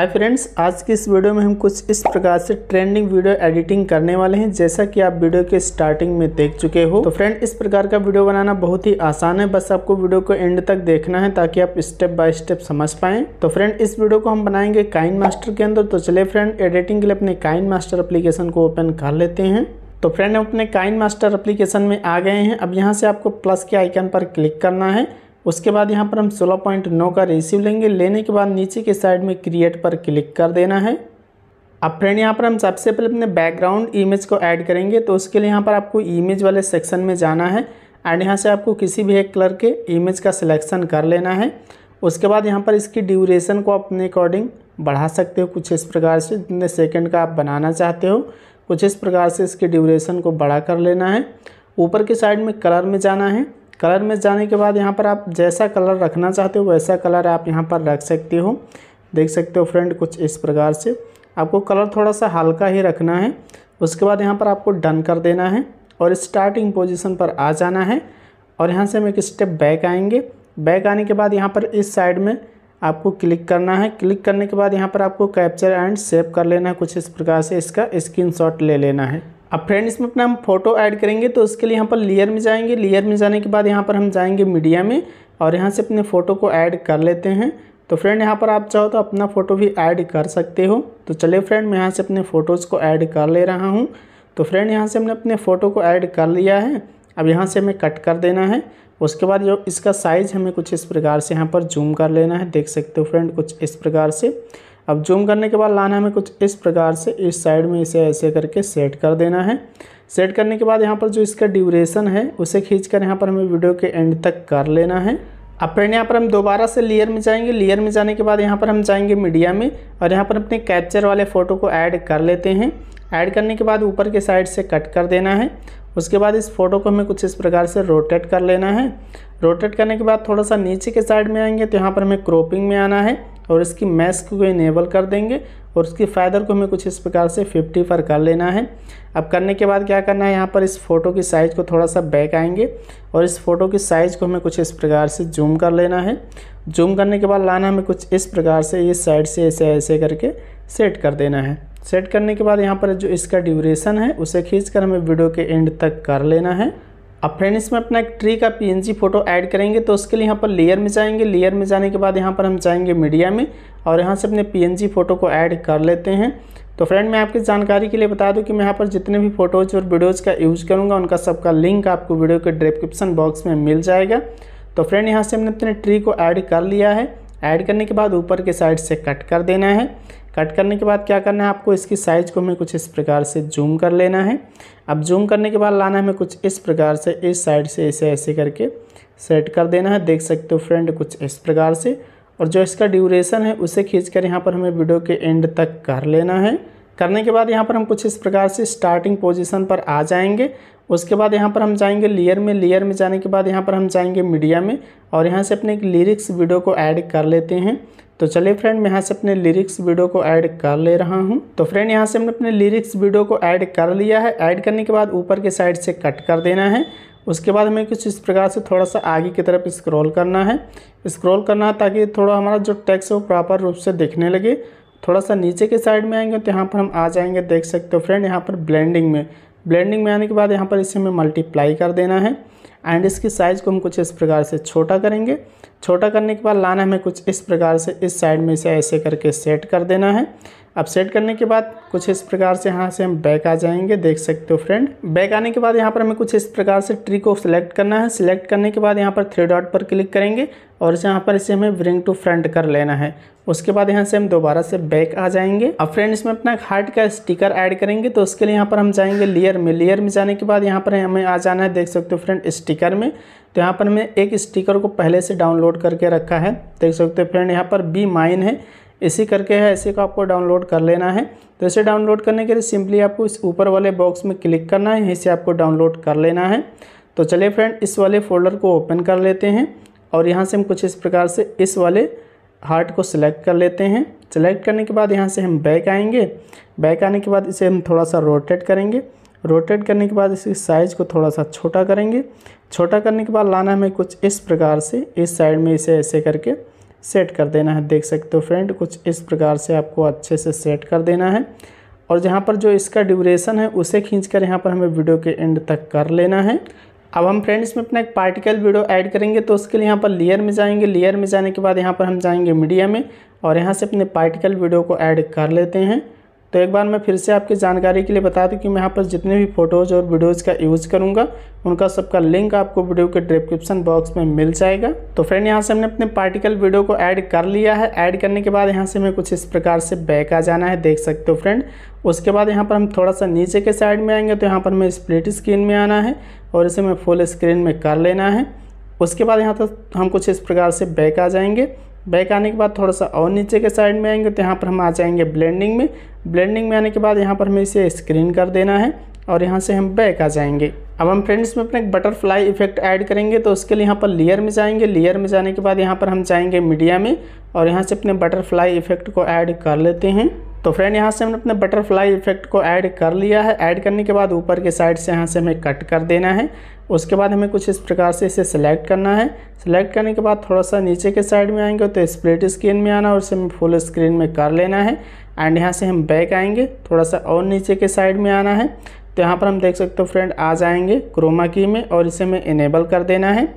hi friends आज की इस वीडियो में हम कुछ इस प्रकार से ट्रेंडिंग वीडियो एडिटिंग करने वाले हैं जैसा कि आप वीडियो के स्टार्टिंग में देख चुके हो तो फ्रेंड इस प्रकार का वीडियो बनाना बहुत ही आसान है बस आपको वीडियो को एंड तक देखना है ताकि आप स्टेप बाय स्टेप समझ पाए तो फ्रेंड इस वीडियो को हम बनाएंगे काइन मास्टर के अंदर तो चले फ्रेंड एडिटिंग के लिए अपने काइन मास्टर अप्लीकेशन को ओपन कर लेते हैं तो फ्रेंड हम अपने काइन मास्टर अप्लीकेशन में आ गए हैं अब यहाँ से आपको प्लस के आइकन पर क्लिक करना है उसके बाद यहाँ पर हम 16.9 का रिसीव लेंगे लेने के बाद नीचे के साइड में क्रिएट पर क्लिक कर देना है अब फ्रेंड यहाँ पर हम सबसे पहले अपने बैकग्राउंड इमेज को ऐड करेंगे तो उसके लिए यहाँ पर आपको इमेज वाले सेक्शन में जाना है एंड यहाँ से आपको किसी भी एक कलर के इमेज का सिलेक्शन कर लेना है उसके बाद यहाँ पर इसकी ड्यूरेशन को आप अपने अकॉर्डिंग बढ़ा सकते हो कुछ इस प्रकार से जितने सेकेंड का आप बनाना चाहते हो कुछ इस प्रकार से इसके ड्यूरेशन को बढ़ा कर लेना है ऊपर के साइड में कलर में जाना है कलर में जाने के बाद यहाँ पर आप जैसा कलर रखना चाहते हो वैसा कलर आप यहाँ पर रख सकते हो देख सकते हो फ्रेंड कुछ इस प्रकार से आपको कलर थोड़ा सा हल्का ही रखना है उसके बाद यहाँ पर आपको डन कर देना है और स्टार्टिंग पोजिशन पर आ जाना है और यहाँ से हम एक स्टेप बैक आएंगे बैक आने के बाद यहाँ पर इस साइड में आपको क्लिक करना है क्लिक करने के बाद यहाँ पर आपको कैप्चर एंड सेव कर लेना है कुछ इस प्रकार से इसका स्क्रीनशॉट ले लेना है अब फ्रेंड इसमें अपना हम फोटो ऐड करेंगे तो उसके लिए यहाँ पर लेयर में जाएंगे लेयर में जाने के बाद यहाँ पर हम जाएंगे मीडिया में और यहाँ से अपने फ़ोटो को ऐड कर लेते हैं तो फ्रेंड यहाँ पर आप चाहो तो अपना फ़ोटो भी ऐड कर सकते हो तो चले फ्रेंड मैं यहाँ से अपने फ़ोटोज़ को ऐड कर ले रहा हूँ तो फ्रेंड यहाँ से हमने अपने फ़ोटो को ऐड कर लिया है अब यहाँ से हमें कट कर देना है उसके बाद जो इसका साइज़ हमें कुछ इस प्रकार से यहाँ पर जूम कर लेना है देख सकते हो फ्रेंड कुछ इस प्रकार से अब जूम करने के बाद लाना हमें कुछ इस प्रकार से इस साइड में इसे ऐसे करके सेट कर देना है सेट करने के बाद यहाँ पर जो इसका ड्यूरेशन है उसे खींच कर यहाँ पर हमें वीडियो के एंड तक कर लेना है अब फ्रेंड यहाँ पर हम दोबारा से लेयर में जाएंगे लेयर में जाने के बाद यहाँ पर हम जाएंगे मीडिया में और यहाँ पर अपने कैप्चर वाले फ़ोटो को ऐड कर लेते हैं ऐड करने के बाद ऊपर के साइड से कट कर देना है उसके बाद इस फोटो को हमें कुछ इस प्रकार से रोटेट कर लेना है रोटेट करने के बाद थोड़ा सा नीचे के साइड में आएंगे तो यहाँ पर हमें क्रॉपिंग में आना है और इसकी मैस्क को इनेबल कर देंगे और उसकी फायदर को हमें कुछ इस प्रकार से 50 पर कर लेना है अब करने के बाद क्या करना है यहाँ पर इस फ़ोटो की साइज़ को थोड़ा सा बैक आएंगे और इस फ़ोटो की साइज़ को हमें कुछ इस प्रकार से जूम कर लेना है जूम करने के बाद लाना हमें कुछ इस प्रकार से इस साइड से ऐसे ऐसे करके सेट कर देना है सेट करने के बाद यहाँ पर जो इसका ड्यूरेशन है उसे खींच कर हमें वीडियो के एंड तक कर लेना है अब फ्रेंड इसमें अपना एक ट्री का पी फोटो ऐड करेंगे तो उसके लिए यहाँ पर लेयर में जाएंगे लेयर में जाने के बाद यहाँ पर हम जाएंगे मीडिया में और यहाँ से अपने पी फोटो को ऐड कर लेते हैं तो फ्रेंड मैं आपकी जानकारी के लिए बता दूं कि मैं यहाँ पर जितने भी फोटोज़ और वीडियोज़ का यूज़ करूँगा उनका सबका लिंक आपको वीडियो के डिस्क्रिप्सन बॉक्स में मिल जाएगा तो फ्रेंड यहाँ से हमने अपने ट्री को ऐड कर लिया है ऐड करने के बाद ऊपर के साइड से कट कर देना है कट करने के बाद क्या करना है आपको इसकी साइज़ को हमें कुछ इस प्रकार से जूम कर लेना है अब जूम करने के बाद लाना है हमें कुछ इस प्रकार से इस साइड से इसे ऐसे करके सेट कर देना है देख सकते हो फ्रेंड कुछ इस प्रकार से और जो इसका ड्यूरेशन है उसे खींच कर यहाँ पर हमें वीडियो के एंड तक कर लेना है करने के बाद यहाँ पर हम कुछ इस प्रकार से स्टार्टिंग पोजिशन पर आ जाएंगे उसके बाद यहाँ पर हम जाएंगे लेयर में लेयर में जाने के बाद यहाँ पर हम जाएंगे मीडिया में और यहाँ से अपने एक लिरिक्स वीडियो को ऐड कर लेते हैं तो चलिए फ्रेंड मैं यहाँ से अपने लिरिक्स वीडियो को ऐड कर ले रहा हूँ तो फ्रेंड यहाँ से हमने अपने लिरिक्स वीडियो को ऐड कर लिया है ऐड करने के बाद ऊपर के साइड से कट कर देना है उसके बाद हमें कुछ इस प्रकार से थोड़ा सा आगे की तरफ स्क्रॉल करना है स्क्रॉल करना है ताकि थोड़ा हमारा जो टेक्स्ट है वो प्रॉपर रूप से दिखने लगे थोड़ा सा नीचे के साइड में आएंगे तो यहाँ पर हम आ जाएंगे देख सकते हो फ्रेंड यहाँ पर ब्लेंडिंग में ब्लेंडिंग में आने के बाद यहाँ पर इसे हमें मल्टीप्लाई कर देना है एंड इसकी साइज़ को हम कुछ इस प्रकार से छोटा करेंगे छोटा करने के बाद लाना हमें कुछ इस प्रकार से इस साइड में इसे ऐसे करके सेट कर देना है अब सेट करने के बाद कुछ इस प्रकार से यहाँ से हम बैक आ जाएंगे देख सकते हो फ्रेंड बैक आने के बाद यहाँ पर हमें कुछ इस प्रकार से ट्री को सिलेक्ट करना है सिलेक्ट करने के बाद यहाँ पर थ्री डॉट पर क्लिक करेंगे और यहाँ पर इसे हमें ब्रिंग टू फ्रंट कर लेना है उसके बाद यहाँ से हम दोबारा से बैक आ जाएंगे अब फ्रेंड इसमें अपना हार्ट का स्टिकर ऐड करेंगे तो उसके लिए यहाँ पर हम जाएंगे लेयर में लेयर में जाने के बाद यहाँ पर हमें आ जाना है देख सकते हो फ्रेंड स्टिक स्टिकर में तो यहाँ पर मैं एक स्टिकर को पहले से डाउनलोड करके रखा है देख सकते हो फ्रेंड यहाँ पर बी माइन है इसी करके है इसी को आपको डाउनलोड कर लेना है तो इसे डाउनलोड करने के लिए सिंपली आपको इस ऊपर वाले बॉक्स में क्लिक करना है यहीं से आपको डाउनलोड कर लेना है तो चलिए फ्रेंड इस वाले फोल्डर को ओपन कर लेते हैं और यहाँ से हम कुछ इस प्रकार से इस वाले हार्ट को सिलेक्ट कर लेते हैं सेलेक्ट करने के बाद यहाँ से हम बैक आएंगे बैक आने के बाद इसे हम थोड़ा सा रोटेट करेंगे रोटेट करने के बाद इसकी साइज़ को थोड़ा सा छोटा करेंगे छोटा करने के बाद लाना हमें कुछ इस प्रकार से इस साइड में इसे ऐसे करके सेट कर देना है देख सकते हो फ्रेंड कुछ इस प्रकार से आपको अच्छे से सेट कर देना है और जहाँ पर जो इसका ड्यूरेशन है उसे खींच कर यहाँ पर हमें वीडियो के एंड तक कर लेना है अब हम फ्रेंड इसमें अपना एक पार्टिकल वीडियो ऐड करेंगे तो उसके लिए यहाँ पर लेयर में जाएंगे लेयर में जाने के बाद यहाँ पर हम जाएंगे मीडिया में और यहाँ से अपने पार्टिकल वीडियो को ऐड कर लेते हैं तो एक बार मैं फिर से आपकी जानकारी के लिए बता दूं कि मैं यहाँ पर जितने भी फ़ोटोज़ और वीडियोज़ का यूज़ करूँगा उनका सबका लिंक आपको वीडियो के डिस्क्रिप्शन बॉक्स में मिल जाएगा तो फ्रेंड यहाँ से हमने अपने पार्टिकल वीडियो को ऐड कर लिया है ऐड करने के बाद यहाँ से हमें कुछ इस प्रकार से बैक आ जाना है देख सकते हो फ्रेंड उसके बाद यहाँ पर हम थोड़ा सा नीचे के साइड में आएंगे तो यहाँ पर हमें स्प्लिट स्क्रीन में आना है और इसे हमें फुल स्क्रीन में कर लेना है उसके बाद यहाँ तक हम कुछ इस प्रकार से बैक आ जाएंगे बैक आने के बाद थोड़ा सा और नीचे के साइड में आएंगे तो यहाँ पर हम आ जाएंगे ब्लेंडिंग में ब्लेंडिंग में आने के बाद यहाँ पर हमें इसे स्क्रीन कर देना है और यहाँ से हम बैक आ जाएंगे अब हम फ्रेंड्स में अपने बटरफ्लाई इफेक्ट ऐड करेंगे तो उसके लिए यहाँ पर लेयर में जाएंगे लेयर में जाने के बाद यहाँ पर हम जाएंगे मीडिया में और यहाँ से अपने बटरफ्लाई इफेक्ट को ऐड कर लेते हैं तो फ्रेंड यहाँ से हमने अपने बटरफ्लाई इफेक्ट को ऐड कर लिया है ऐड करने के बाद ऊपर के साइड से यहाँ से हमें कट कर देना है उसके बाद हमें कुछ इस प्रकार से इसे सेलेक्ट करना है सेलेक्ट करने के बाद थोड़ा सा नीचे के साइड में आएंगे तो स्प्लिट स्क्रीन में आना और इसे हमें फुल स्क्रीन में कर लेना है एंड यहाँ से हम बैक आएंगे थोड़ा सा और नीचे के साइड में आना है तो यहाँ पर हम देख सकते हो फ्रेंड आ जाएंगे क्रोमा की में और इसे हमें इनेबल कर देना है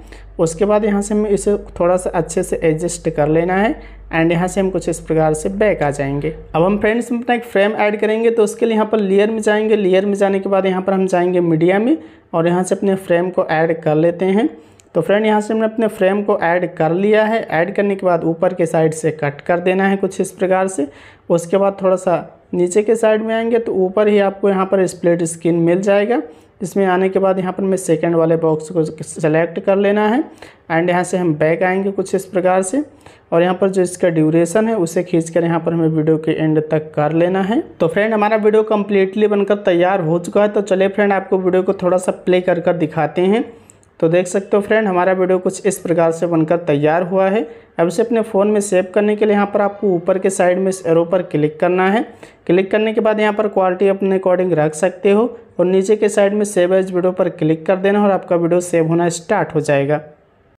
उसके बाद यहाँ से हमें इसे थोड़ा सा अच्छे से एडजस्ट कर लेना है एंड यहाँ से हम कुछ इस प्रकार से बैक आ जाएंगे अब हम फ्रेंड्स में अपना एक फ्रेम ऐड करेंगे तो उसके लिए यहाँ पर लेयर में जाएंगे लेयर में जाने के बाद यहाँ पर हम जाएंगे मीडिया में और यहाँ से अपने फ्रेम को ऐड कर लेते हैं तो फ्रेंड यहाँ से हमने अपने फ्रेम को ऐड कर लिया है ऐड करने के बाद ऊपर के साइड से कट कर देना है कुछ इस प्रकार से उसके बाद थोड़ा सा नीचे के साइड में आएंगे तो ऊपर ही आपको यहाँ पर स्प्लिट स्क्रीन मिल जाएगा इसमें आने के बाद यहाँ पर मैं सेकंड वाले बॉक्स को सेलेक्ट कर लेना है एंड यहाँ से हम बैक आएंगे कुछ इस प्रकार से और यहाँ पर जो इसका ड्यूरेशन है उसे खींच कर यहाँ पर हमें वीडियो के एंड तक कर लेना है तो फ्रेंड हमारा वीडियो कम्प्लीटली बनकर तैयार हो चुका है तो चले फ्रेंड आपको वीडियो को थोड़ा सा प्ले कर कर दिखाते हैं तो देख सकते हो फ्रेंड हमारा वीडियो कुछ इस प्रकार से बनकर तैयार हुआ है अब इसे अपने फ़ोन में सेव करने के लिए यहाँ पर आपको ऊपर के साइड में इस एरो पर क्लिक करना है क्लिक करने के बाद यहाँ पर क्वालिटी अपने अकॉर्डिंग रख सकते हो और नीचे के साइड में सेव एज वीडियो पर क्लिक कर देना और आपका वीडियो सेव होना स्टार्ट हो जाएगा